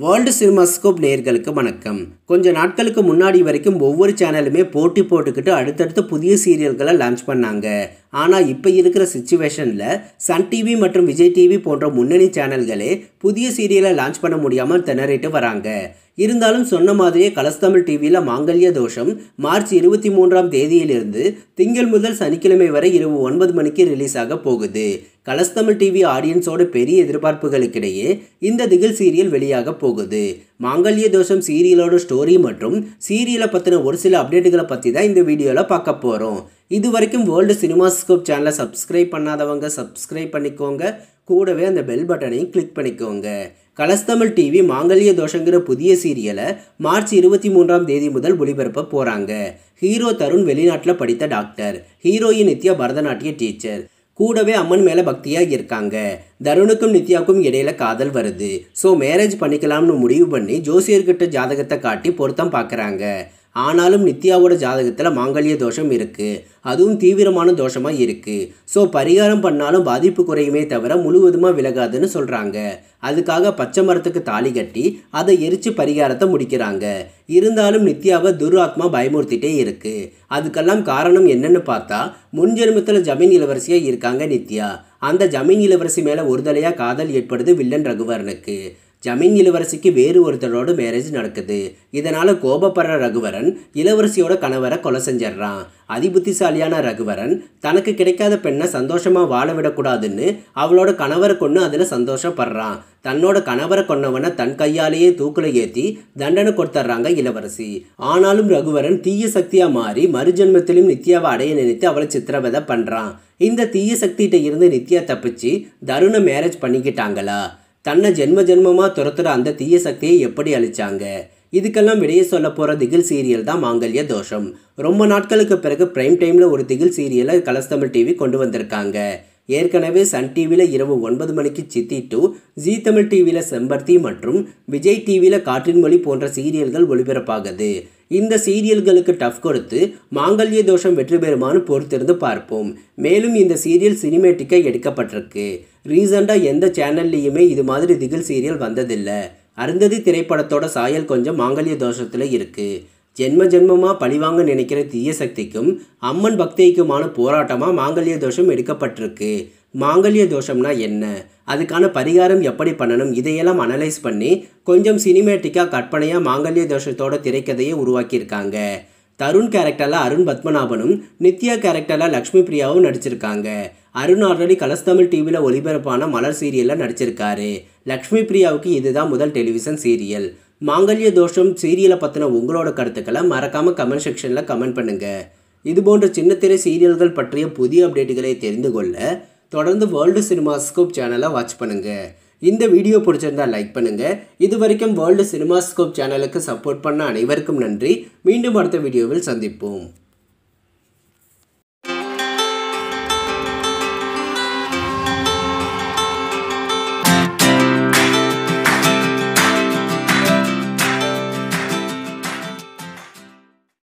world cinemascope நேர்களுக்கு வணக்கம் கொஞ்ச நாட்களுக்கு முன்னாடி வரைக்கும் ஒவ்வொரு சேனலுமே போட்டி போட்டுக்கிட்டு அடுத்தடுத்து புதிய சீரியல்களை லான்ச் பண்ணாங்க ஆனால் இப்போ இருக்கிற சுச்சுவேஷனில் சன் டிவி மற்றும் விஜய் டிவி போன்ற முன்னணி சேனல்களே புதிய சீரியலை லான்ச் பண்ண முடியாமல் திணறிட்டு வராங்க இருந்தாலும் சொன்ன மாதிரியே கலஸ்தமிழ் டிவியில் மாங்கல்ய தோஷம் மார்ச் இருபத்தி மூன்றாம் தேதியிலிருந்து திங்கள் முதல் சனிக்கிழமை வரை இரவு ஒன்பது மணிக்கு ரிலீஸ் ஆக போகுது கலஸ்தமிழ் டிவி ஆடியன்ஸோட பெரிய எதிர்பார்ப்புகளுக்கிடையே இந்த திகில் சீரியல் வெளியாக போகுது மாங்கல்ய தோஷம் சீரியலோட ஸ்டோரி மற்றும் சீரியலை பற்றின ஒரு சில அப்டேட்டுகளை பற்றி தான் இந்த வீடியோவில் பார்க்க போகிறோம் இது வரைக்கும் வேர்ல்டு சினிமாஸ்கோப் சேனலை சப்ஸ்கிரைப் பண்ணாதவங்க சப்ஸ்கிரைப் பண்ணிக்கோங்க கூடவே அந்த பெல் பட்டனையும் கிளிக் பண்ணிக்கோங்க கலஸ்தமிழ் டிவி மாங்கல்ய தோஷங்கிற புதிய சீரியலை மார்ச் இருபத்தி மூன்றாம் தேதி முதல் ஒளிபரப்ப போகிறாங்க ஹீரோ தருண் வெளிநாட்டில் படித்த டாக்டர் ஹீரோயின் நித்யா பரதநாட்டிய டீச்சர் கூடவே அம்மன் மேலே பக்தியாக இருக்காங்க தருணுக்கும் நித்யாவுக்கும் இடையில காதல் வருது ஸோ மேரேஜ் பண்ணிக்கலாம்னு முடிவு பண்ணி ஜோசியர்கிட்ட ஜாதகத்தை காட்டி பொருத்தம் பார்க்குறாங்க ஆனாலும் நித்யாவோட ஜாதகத்தில் மாங்கல்ய தோஷம் இருக்குது அதுவும் தீவிரமான தோஷமாக இருக்குது ஸோ பரிகாரம் பண்ணாலும் பாதிப்பு குறையுமே தவிர முழுவதுமாக விலகாதுன்னு சொல்கிறாங்க அதுக்காக பச்சை மரத்துக்கு தாலி கட்டி அதை எரித்து பரிகாரத்தை முடிக்கிறாங்க இருந்தாலும் நித்யாவை துர்வாத்மா பயமுறுத்திட்டே இருக்குது அதுக்கெல்லாம் காரணம் என்னன்னு பார்த்தா முன்ஜென்மத்தில் ஜமீன் இளவரசியாக இருக்காங்க நித்யா அந்த ஜமீன் இளவரசி மேலே ஒரு தலையாக காதல் ஏற்படுது வில்லன் ரகுவரனுக்கு ஜமீன் இளவரசிக்கு வேறு ஒருத்தரோட மேரேஜ் நடக்குது இதனால் கோபப்படுற ரகுவரன் இளவரசியோட கணவரை கொலை செஞ்சிடறான் அதிபுத்திசாலியான ரகுவரன் தனக்கு கிடைக்காத பெண்ணை சந்தோஷமாக வாழ விடக்கூடாதுன்னு அவளோட கணவரை கொண்டு அதில் சந்தோஷப்படுறான் தன்னோட கணவரை கொன்னவனை தன் கையாலேயே தூக்கில் ஏற்றி தண்டனை கொடுத்துட்றாங்க இளவரசி ஆனாலும் ரகுவரன் தீய சக்தியாக மாறி மறுஜென்மத்திலும் நித்யாவை அடைய நினைத்து அவளை சித்திரவதை பண்ணுறான் இந்த தீய சக்திகிட்ட இருந்து நித்யா தப்பிச்சு தருணை மேரேஜ் பண்ணிக்கிட்டாங்களா தன்னை ஜென்ம ஜென்மமாக துரத்துகிற அந்த தீய சக்தியை எப்படி அழிச்சாங்க இதுக்கெல்லாம் விடையே சொல்ல போகிற திகில் சீரியல் தான் மாங்கல்ய தோஷம் ரொம்ப நாட்களுக்கு பிறகு பிரைம் டைமில் ஒரு திகில் சீரியலை கலர்ஸ் டிவி கொண்டு வந்திருக்காங்க ஏற்கனவே சன் டிவியில் இரவு ஒன்பது மணிக்கு சித்தி டூ ஜி தமிழ் டிவியில் செம்பருத்தி மற்றும் விஜய் டிவியில் காற்றின் மொழி போன்ற சீரியல்கள் ஒளிபரப்பாகுது இந்த சீரியல்களுக்கு டஃப் கொடுத்து மாங்கல்ய தோஷம் வெற்றி பெறுமானு பொறுத்திருந்து பார்ப்போம் மேலும் இந்த சீரியல் சினிமேட்டிக்காக எடுக்கப்பட்டிருக்கு ரீசெண்டாக எந்த சேனல்லையுமே இது மாதிரி திகில் சீரியல் வந்ததில்லை அருந்ததி திரைப்படத்தோட சாயல் கொஞ்சம் மாங்கல்ய தோஷத்தில் இருக்குது ஜென்ம ஜென்மமாக பழிவாங்க நினைக்கிற தீய சக்திக்கும் அம்மன் பக்திக்குமான போராட்டமாக மாங்கல்ய தோஷம் எடுக்கப்பட்டிருக்கு மாங்கல்ய தோஷம்னா என்ன அதுக்கான பரிகாரம் எப்படி பண்ணணும் இதையெல்லாம் அனலைஸ் பண்ணி கொஞ்சம் சினிமேட்டிக்காக கற்பனையாக மாங்கல்ய தோஷத்தோட திரைக்கதையை உருவாக்கியிருக்காங்க தருண் கேரக்டரில் அருண் பத்மநாபனும் நித்யா கேரக்டரில் லக்ஷ்மி பிரியாவும் நடிச்சிருக்காங்க அருண் ஆல்ரெடி கலஸ் தமிழ் டிவியில் ஒளிபரப்பான மலர் சீரியலில் நடிச்சிருக்காரு லக்ஷ்மி பிரியாவுக்கு இதுதான் முதல் டெலிவிஷன் சீரியல் மாங்கல்ய தோஷம் சீரியலை பற்றின உங்களோட கருத்துக்களை மறக்காமல் கமெண்ட் செக்ஷனில் கமெண்ட் பண்ணுங்கள் இது போன்ற சின்னத்திரை சீரியல்கள் பற்றிய புதிய அப்டேட்டுகளை தெரிந்து கொள்ள தொடர்ந்து வேர்ல்டு சினிமாஸ்கோப் சேனலை வாட்ச் பண்ணுங்கள் இந்த வீடியோ பிடிச்சிருந்தா லைக் பண்ணுங்கள் இது வரைக்கும் வேர்ல்டு சினிமாஸ்கோப் சேனலுக்கு சப்போர்ட் பண்ண அனைவருக்கும் நன்றி மீண்டும் அடுத்த வீடியோவில் சந்திப்போம்